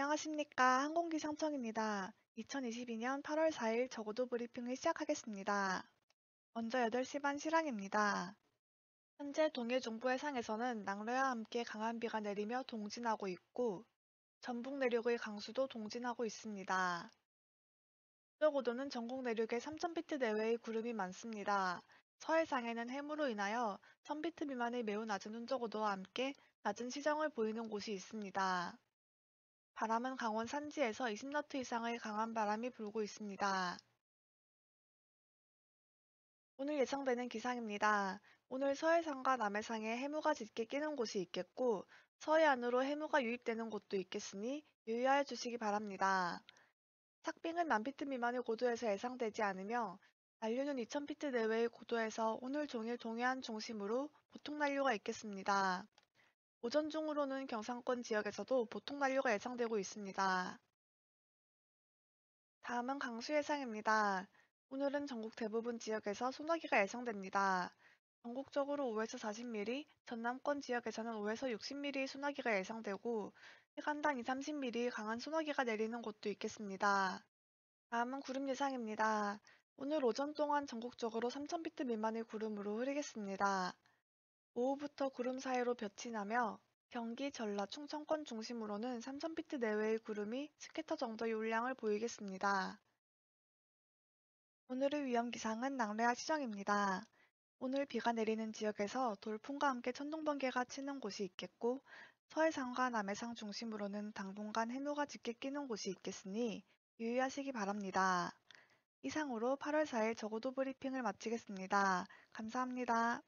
안녕하십니까. 항공기상청입니다. 2022년 8월 4일 적어도 브리핑을 시작하겠습니다. 먼저 8시 반 실황입니다. 현재 동해 중부 해상에서는 낙뢰와 함께 강한 비가 내리며 동진하고 있고 전북 내륙의 강수도 동진하고 있습니다. 저고도는 전국 내륙에 3,000피트 내외의 구름이 많습니다. 서해상에는 해무로 인하여 1 0 0 0비트 미만의 매우 낮은 운적어도와 함께 낮은 시정을 보이는 곳이 있습니다. 바람은 강원 산지에서 20너트 이상의 강한 바람이 불고 있습니다. 오늘 예상되는 기상입니다. 오늘 서해상과 남해상에 해무가 짙게 끼는 곳이 있겠고 서해안으로 해무가 유입되는 곳도 있겠으니 유의하여 주시기 바랍니다. 삭빙은 만피트 미만의 고도에서 예상되지 않으며 난류는 2000피트 내외의 고도에서 오늘 종일 동해안 중심으로 보통 난류가 있겠습니다. 오전 중으로는 경상권 지역에서도 보통 만류가 예상되고 있습니다. 다음은 강수 예상입니다. 오늘은 전국 대부분 지역에서 소나기가 예상됩니다. 전국적으로 5에서 40mm, 전남권 지역에서는 5에서 60mm 소나기가 예상되고 시간당 2, 30mm 강한 소나기가 내리는 곳도 있겠습니다. 다음은 구름 예상입니다. 오늘 오전 동안 전국적으로 3000비트 미만의 구름으로 흐리겠습니다. 오후부터 구름 사이로 볕이 나며 경기, 전라, 충청권 중심으로는 3,000피트 내외의 구름이 스케터 정도의 울량을 보이겠습니다. 오늘의 위험 기상은 낙뢰와 시정입니다. 오늘 비가 내리는 지역에서 돌풍과 함께 천둥번개가 치는 곳이 있겠고 서해상과 남해상 중심으로는 당분간 해노가 짙게 끼는 곳이 있겠으니 유의하시기 바랍니다. 이상으로 8월 4일 저고도 브리핑을 마치겠습니다. 감사합니다.